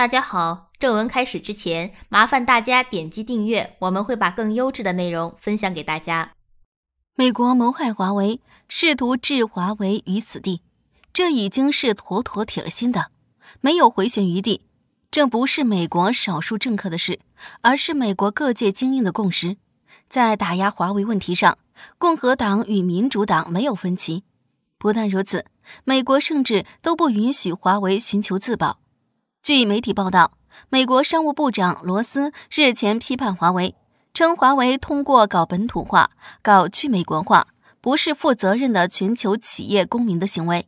大家好，正文开始之前，麻烦大家点击订阅，我们会把更优质的内容分享给大家。美国谋害华为，试图置华为于死地，这已经是妥妥铁了心的，没有回旋余地。这不是美国少数政客的事，而是美国各界精英的共识。在打压华为问题上，共和党与民主党没有分歧。不但如此，美国甚至都不允许华为寻求自保。据媒体报道，美国商务部长罗斯日前批判华为，称华为通过搞本土化、搞去美国化，不是负责任的全球企业公民的行为。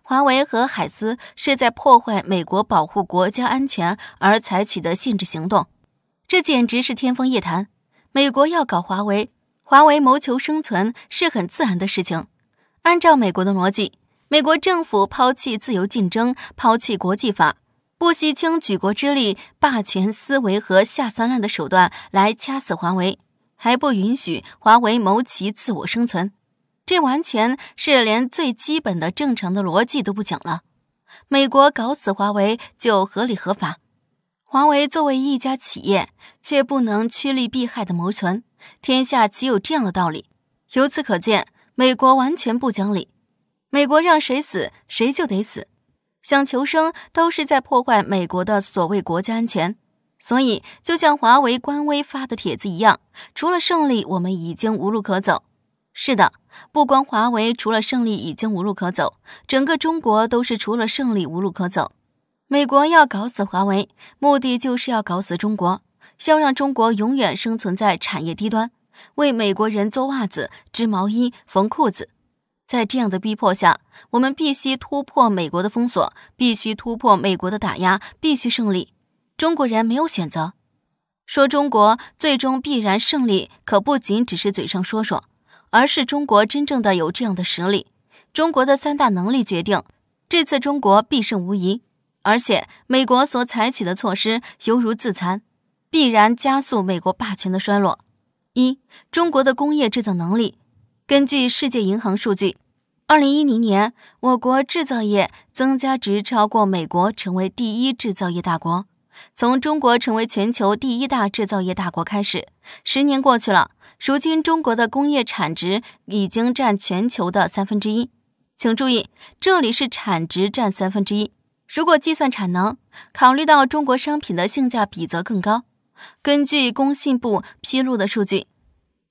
华为和海思是在破坏美国保护国家安全而采取的限制行动，这简直是天方夜谭。美国要搞华为，华为谋求生存是很自然的事情。按照美国的逻辑，美国政府抛弃自由竞争，抛弃国际法。不惜倾举国之力、霸权思维和下三滥的手段来掐死华为，还不允许华为谋其自我生存，这完全是连最基本的正常的逻辑都不讲了。美国搞死华为就合理合法，华为作为一家企业却不能趋利避害的谋存，天下岂有这样的道理？由此可见，美国完全不讲理，美国让谁死谁就得死。想求生都是在破坏美国的所谓国家安全，所以就像华为官微发的帖子一样，除了胜利，我们已经无路可走。是的，不光华为，除了胜利已经无路可走，整个中国都是除了胜利无路可走。美国要搞死华为，目的就是要搞死中国，要让中国永远生存在产业低端，为美国人做袜子、织毛衣、缝裤子。在这样的逼迫下，我们必须突破美国的封锁，必须突破美国的打压，必须胜利。中国人没有选择。说中国最终必然胜利，可不仅只是嘴上说说，而是中国真正的有这样的实力。中国的三大能力决定，这次中国必胜无疑。而且，美国所采取的措施犹如自残，必然加速美国霸权的衰落。一，中国的工业制造能力。根据世界银行数据，二零一零年，我国制造业增加值超过美国，成为第一制造业大国。从中国成为全球第一大制造业大国开始，十年过去了，如今中国的工业产值已经占全球的三分之一。请注意，这里是产值占三分之一。如果计算产能，考虑到中国商品的性价比则更高。根据工信部披露的数据。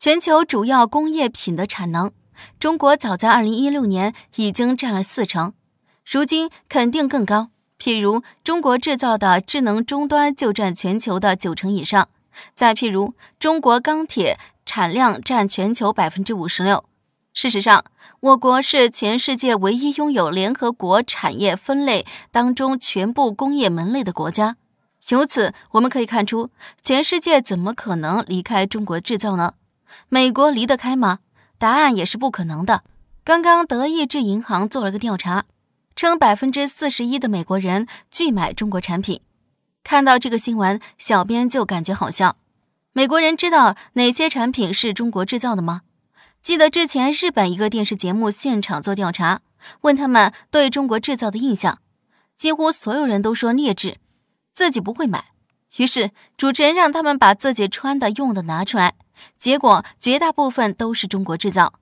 全球主要工业品的产能，中国早在二零一六年已经占了四成，如今肯定更高。譬如中国制造的智能终端就占全球的九成以上，再譬如中国钢铁产量占全球百分之五十六。事实上，我国是全世界唯一拥有联合国产业分类当中全部工业门类的国家。由此我们可以看出，全世界怎么可能离开中国制造呢？美国离得开吗？答案也是不可能的。刚刚德意志银行做了个调查，称百分之四十一的美国人拒买中国产品。看到这个新闻，小编就感觉好笑。美国人知道哪些产品是中国制造的吗？记得之前日本一个电视节目现场做调查，问他们对中国制造的印象，几乎所有人都说劣质，自己不会买。于是主持人让他们把自己穿的、用的拿出来。结果绝大部分都是中国制造。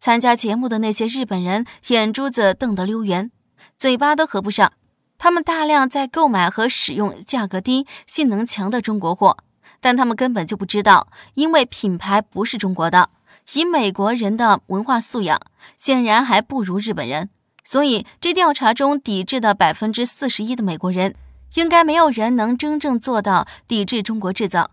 参加节目的那些日本人眼珠子瞪得溜圆，嘴巴都合不上。他们大量在购买和使用价格低、性能强的中国货，但他们根本就不知道，因为品牌不是中国的。以美国人的文化素养，显然还不如日本人。所以，这调查中抵制的百分之四十一的美国人，应该没有人能真正做到抵制中国制造。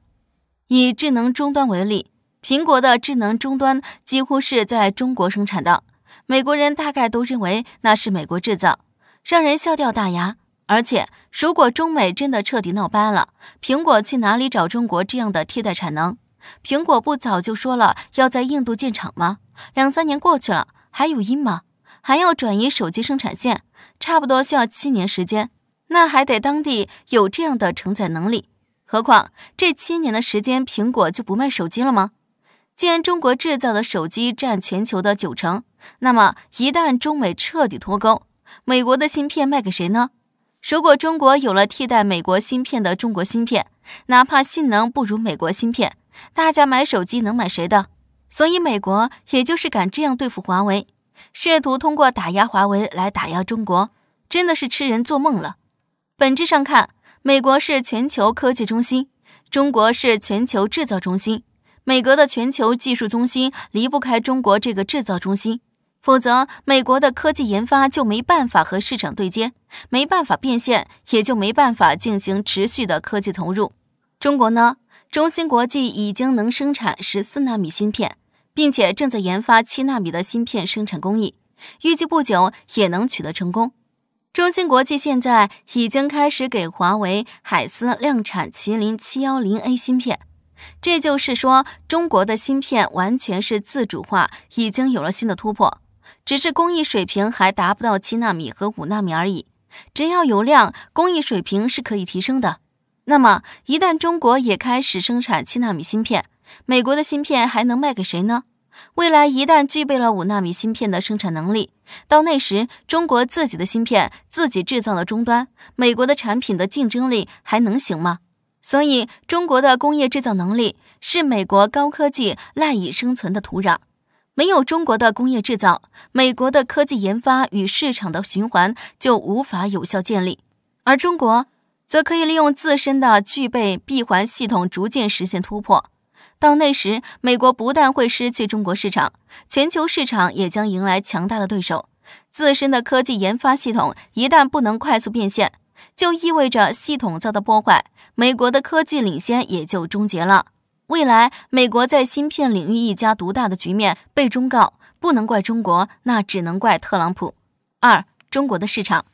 以智能终端为例。苹果的智能终端几乎是在中国生产的，美国人大概都认为那是美国制造，让人笑掉大牙。而且，如果中美真的彻底闹掰了，苹果去哪里找中国这样的替代产能？苹果不早就说了要在印度建厂吗？两三年过去了，还有因吗？还要转移手机生产线，差不多需要七年时间，那还得当地有这样的承载能力。何况这七年的时间，苹果就不卖手机了吗？既然中国制造的手机占全球的九成，那么一旦中美彻底脱钩，美国的芯片卖给谁呢？如果中国有了替代美国芯片的中国芯片，哪怕性能不如美国芯片，大家买手机能买谁的？所以美国也就是敢这样对付华为，试图通过打压华为来打压中国，真的是痴人做梦了。本质上看，美国是全球科技中心，中国是全球制造中心。美国的全球技术中心离不开中国这个制造中心，否则美国的科技研发就没办法和市场对接，没办法变现，也就没办法进行持续的科技投入。中国呢，中芯国际已经能生产十四纳米芯片，并且正在研发七纳米的芯片生产工艺，预计不久也能取得成功。中芯国际现在已经开始给华为、海思量产麒麟七幺零 A 芯片。这就是说，中国的芯片完全是自主化，已经有了新的突破，只是工艺水平还达不到七纳米和五纳米而已。只要有量，工艺水平是可以提升的。那么，一旦中国也开始生产七纳米芯片，美国的芯片还能卖给谁呢？未来一旦具备了五纳米芯片的生产能力，到那时，中国自己的芯片自己制造的终端，美国的产品的竞争力还能行吗？所以，中国的工业制造能力是美国高科技赖以生存的土壤。没有中国的工业制造，美国的科技研发与市场的循环就无法有效建立。而中国，则可以利用自身的具备闭环系统，逐渐实现突破。到那时，美国不但会失去中国市场，全球市场也将迎来强大的对手。自身的科技研发系统一旦不能快速变现，就意味着系统遭到破坏，美国的科技领先也就终结了。未来美国在芯片领域一家独大的局面被忠告，不能怪中国，那只能怪特朗普。二、中国的市场，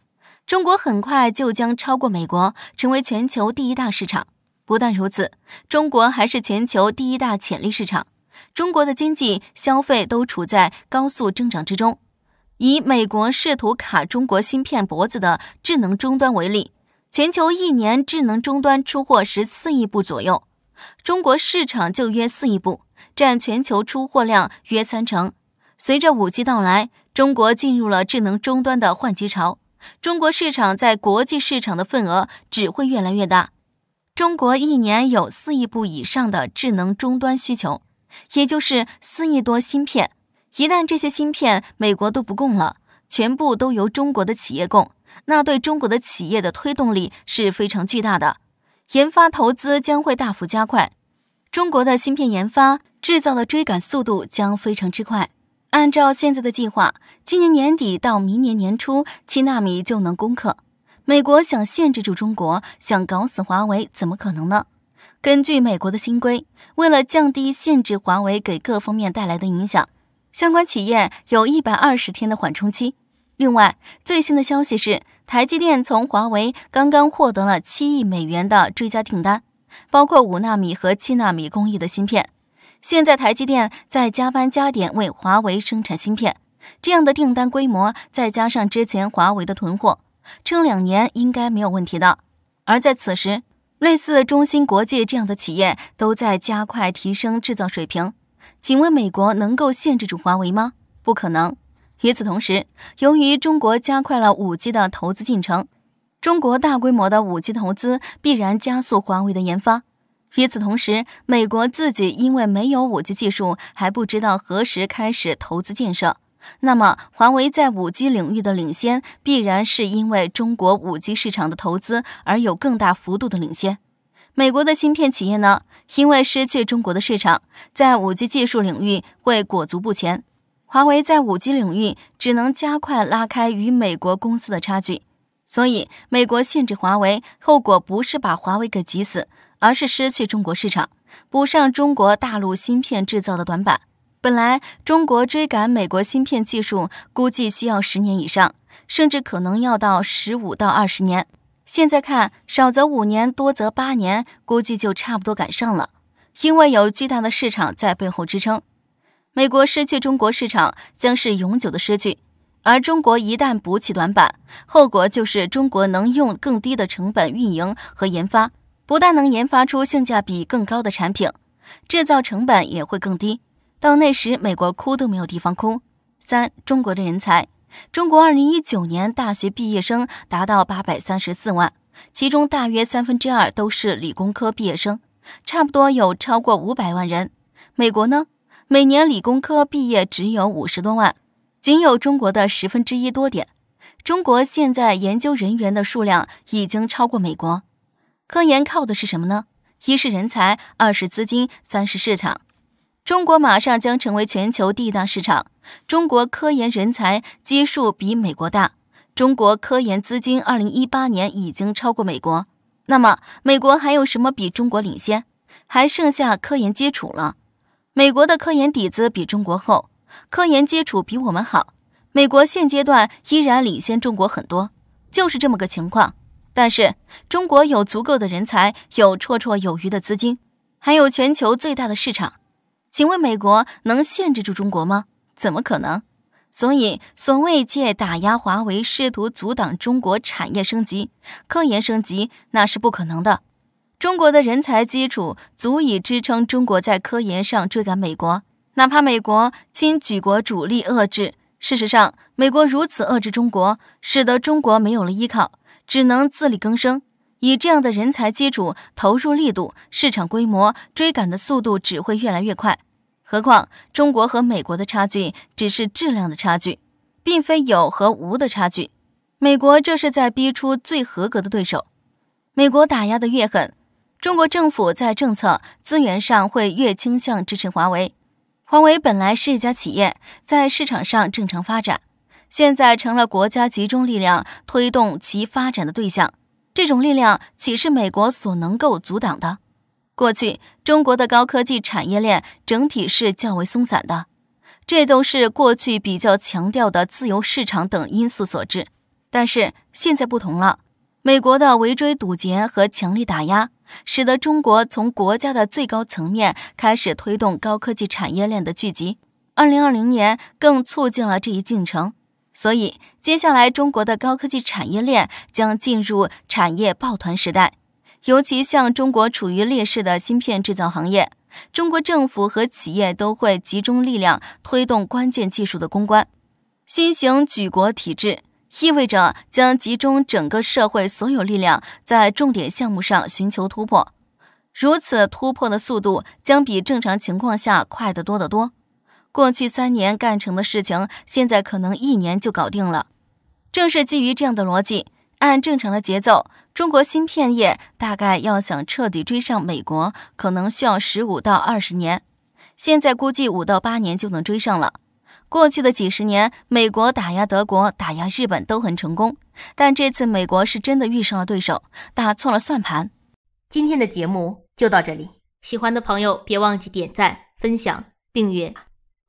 中国很快就将超过美国，成为全球第一大市场。不但如此，中国还是全球第一大潜力市场。中国的经济消费都处在高速增长之中。以美国试图卡中国芯片脖子的智能终端为例。全球一年智能终端出货十四亿部左右，中国市场就约四亿部，占全球出货量约三成。随着五 G 到来，中国进入了智能终端的换机潮，中国市场在国际市场的份额只会越来越大。中国一年有四亿部以上的智能终端需求，也就是四亿多芯片。一旦这些芯片美国都不供了。全部都由中国的企业供，那对中国的企业的推动力是非常巨大的，研发投资将会大幅加快，中国的芯片研发制造的追赶速度将非常之快。按照现在的计划，今年年底到明年年初，七纳米就能攻克。美国想限制住中国，想搞死华为，怎么可能呢？根据美国的新规，为了降低限制华为给各方面带来的影响。相关企业有一百二十天的缓冲期。另外，最新的消息是，台积电从华为刚刚获得了七亿美元的追加订单，包括五纳米和七纳米工艺的芯片。现在，台积电在加班加点为华为生产芯片。这样的订单规模，再加上之前华为的囤货，撑两年应该没有问题的。而在此时，类似中芯国际这样的企业都在加快提升制造水平。请问美国能够限制住华为吗？不可能。与此同时，由于中国加快了 5G 的投资进程，中国大规模的 5G 投资必然加速华为的研发。与此同时，美国自己因为没有 5G 技术，还不知道何时开始投资建设。那么，华为在 5G 领域的领先，必然是因为中国 5G 市场的投资而有更大幅度的领先。美国的芯片企业呢，因为失去中国的市场，在五 G 技术领域会裹足不前。华为在五 G 领域只能加快拉开与美国公司的差距，所以美国限制华为，后果不是把华为给挤死，而是失去中国市场，补上中国大陆芯片制造的短板。本来中国追赶美国芯片技术，估计需要十年以上，甚至可能要到十五到二十年。现在看，少则五年，多则八年，估计就差不多赶上了。因为有巨大的市场在背后支撑，美国失去中国市场将是永久的失去。而中国一旦补起短板，后果就是中国能用更低的成本运营和研发，不但能研发出性价比更高的产品，制造成本也会更低。到那时，美国哭都没有地方哭。三、中国的人才。中国二零一九年大学毕业生达到八百三十四万，其中大约三分之二都是理工科毕业生，差不多有超过五百万人。美国呢，每年理工科毕业只有五十多万，仅有中国的十分之一多点。中国现在研究人员的数量已经超过美国。科研靠的是什么呢？一是人才，二是资金，三是市场。中国马上将成为全球第一大市场。中国科研人才基数比美国大，中国科研资金二零一八年已经超过美国。那么，美国还有什么比中国领先？还剩下科研基础了。美国的科研底子比中国厚，科研基础比我们好。美国现阶段依然领先中国很多，就是这么个情况。但是，中国有足够的人才，有绰绰有余的资金，还有全球最大的市场。请问美国能限制住中国吗？怎么可能？所以所谓借打压华为，试图阻挡中国产业升级、科研升级，那是不可能的。中国的人才基础足以支撑中国在科研上追赶美国，哪怕美国倾举国主力遏制。事实上，美国如此遏制中国，使得中国没有了依靠，只能自力更生。以这样的人才基础、投入力度、市场规模，追赶的速度只会越来越快。何况中国和美国的差距只是质量的差距，并非有和无的差距。美国这是在逼出最合格的对手。美国打压的越狠，中国政府在政策资源上会越倾向支持华为。华为本来是一家企业，在市场上正常发展，现在成了国家集中力量推动其发展的对象。这种力量岂是美国所能够阻挡的？过去中国的高科技产业链整体是较为松散的，这都是过去比较强调的自由市场等因素所致。但是现在不同了，美国的围追堵截和强力打压，使得中国从国家的最高层面开始推动高科技产业链的聚集。二零二零年更促进了这一进程。所以，接下来中国的高科技产业链将进入产业抱团时代，尤其像中国处于劣势的芯片制造行业，中国政府和企业都会集中力量推动关键技术的攻关。新型举国体制意味着将集中整个社会所有力量在重点项目上寻求突破，如此突破的速度将比正常情况下快得多得多。过去三年干成的事情，现在可能一年就搞定了。正是基于这样的逻辑，按正常的节奏，中国芯片业大概要想彻底追上美国，可能需要十五到二十年。现在估计五到八年就能追上了。过去的几十年，美国打压德国、打压日本都很成功，但这次美国是真的遇上了对手，打错了算盘。今天的节目就到这里，喜欢的朋友别忘记点赞、分享、订阅。